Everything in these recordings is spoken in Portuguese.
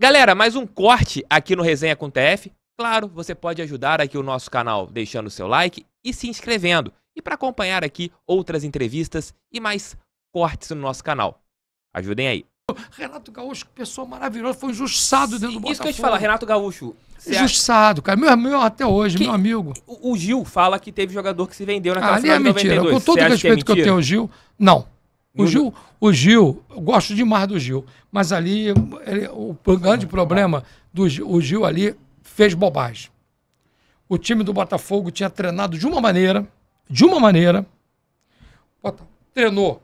Galera, mais um corte aqui no Resenha com TF. Claro, você pode ajudar aqui o nosso canal deixando o seu like e se inscrevendo. E para acompanhar aqui outras entrevistas e mais cortes no nosso canal. Ajudem aí. Renato Gaúcho, pessoa maravilhosa, foi injustiçado dentro do Botafogo. Isso que eu te falar, Renato Gaúcho. Injustiçado, cara. Meu, amigo até hoje, que... meu amigo. O, Gil fala que teve jogador que se vendeu naquela ah, ali é mentira. 92. Com todo o respeito que, é que eu tenho ao Gil, não. O Gil, o Gil, eu gosto demais do Gil, mas ali ele, o grande problema do Gil, o Gil ali fez bobagem. O time do Botafogo tinha treinado de uma maneira, de uma maneira, treinou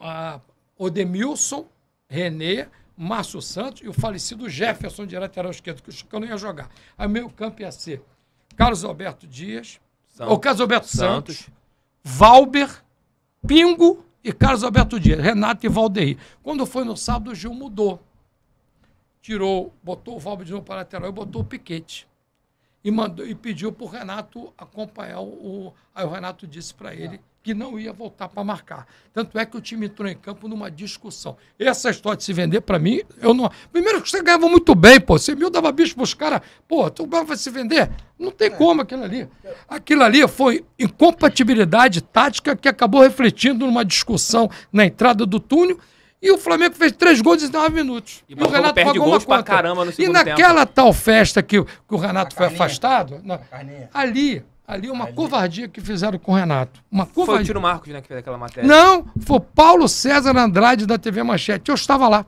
a ah, Odemilson, René, Márcio Santos e o falecido Jefferson de lateral esquerdo, que o Chicão não ia jogar. Aí o meio campo ia ser Carlos Alberto Dias, Santos, ou Carlos Alberto Santos, Santos Valber, Pingo e Carlos Alberto Dias, Renato e Valdeir. Quando foi no sábado, o Gil mudou. Tirou, botou o Valber de novo para lateral e botou o Piquete e, mandou, e pediu para o Renato acompanhar. O, aí o Renato disse para ele é. que não ia voltar para marcar. Tanto é que o time entrou em campo numa discussão. Essa história de se vender, para mim, eu não. Primeiro que você ganhava muito bem, pô. Você mil dava bicho para os caras. Pô, tu vai se vender? Não tem é. como aquilo ali. Aquilo ali foi incompatibilidade tática que acabou refletindo numa discussão na entrada do túnel e o Flamengo fez três gols em nove minutos. E, e o Renato perde pagou gols uma conta. caramba no E naquela tempo. tal festa que, que o Renato a foi carninha. afastado, na, ali, ali uma ali. covardia que fizeram com o Renato. Uma covardia. Foi o Tiro Marcos, né, que fez aquela matéria. Não, foi Paulo César Andrade da TV Manchete. Eu estava lá.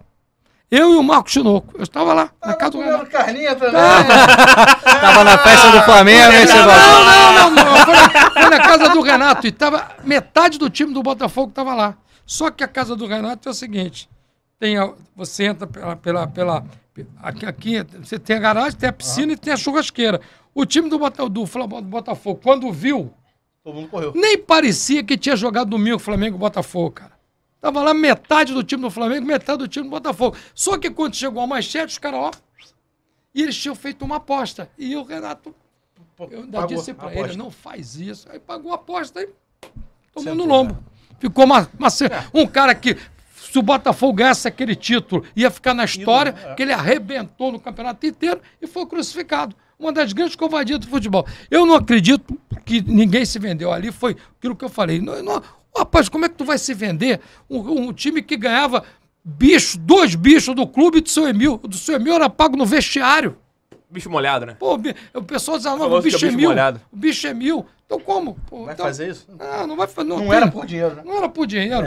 Eu e o Marcos Chinoco. Eu estava lá, tava na casa do Renato. carninha também. Estava tava na festa do Flamengo, hein, Não, não, não na casa do Renato e tava metade do time do Botafogo tava lá. Só que a casa do Renato é o seguinte: tem a, você entra pela, pela, pela aqui, aqui, você tem a garagem, tem a piscina ah. e tem a churrasqueira. O time do, Bota, do, do Botafogo, quando viu, todo mundo correu. Nem parecia que tinha jogado domingo Flamengo e Botafogo, cara. Tava lá metade do time do Flamengo, metade do time do Botafogo. Só que quando chegou a manchete, os caras, ó. E eles tinham feito uma aposta. E o Renato eu ainda disse pra ele, não faz isso. Aí pagou a aposta e tomou no né? lombo. Ficou uma, uma, é. um cara que se o Botafogo ganhasse aquele título, ia ficar na história, Ido, é. que ele arrebentou no campeonato inteiro e foi crucificado. Uma das grandes covardias do futebol. Eu não acredito que ninguém se vendeu ali, foi aquilo que eu falei. Não, não, rapaz, como é que tu vai se vender um, um time que ganhava bicho, dois bichos do clube do seu Emil? O do seu Emil era pago no vestiário bicho molhado, né? Pô, o pessoal diz, ah, não, o bicho, é, é bicho mil. Molhado. O bicho é mil. Então como? Pô, vai então... fazer isso? Ah, não vai fazer. Não, não era por dinheiro, né? Não era por dinheiro. É.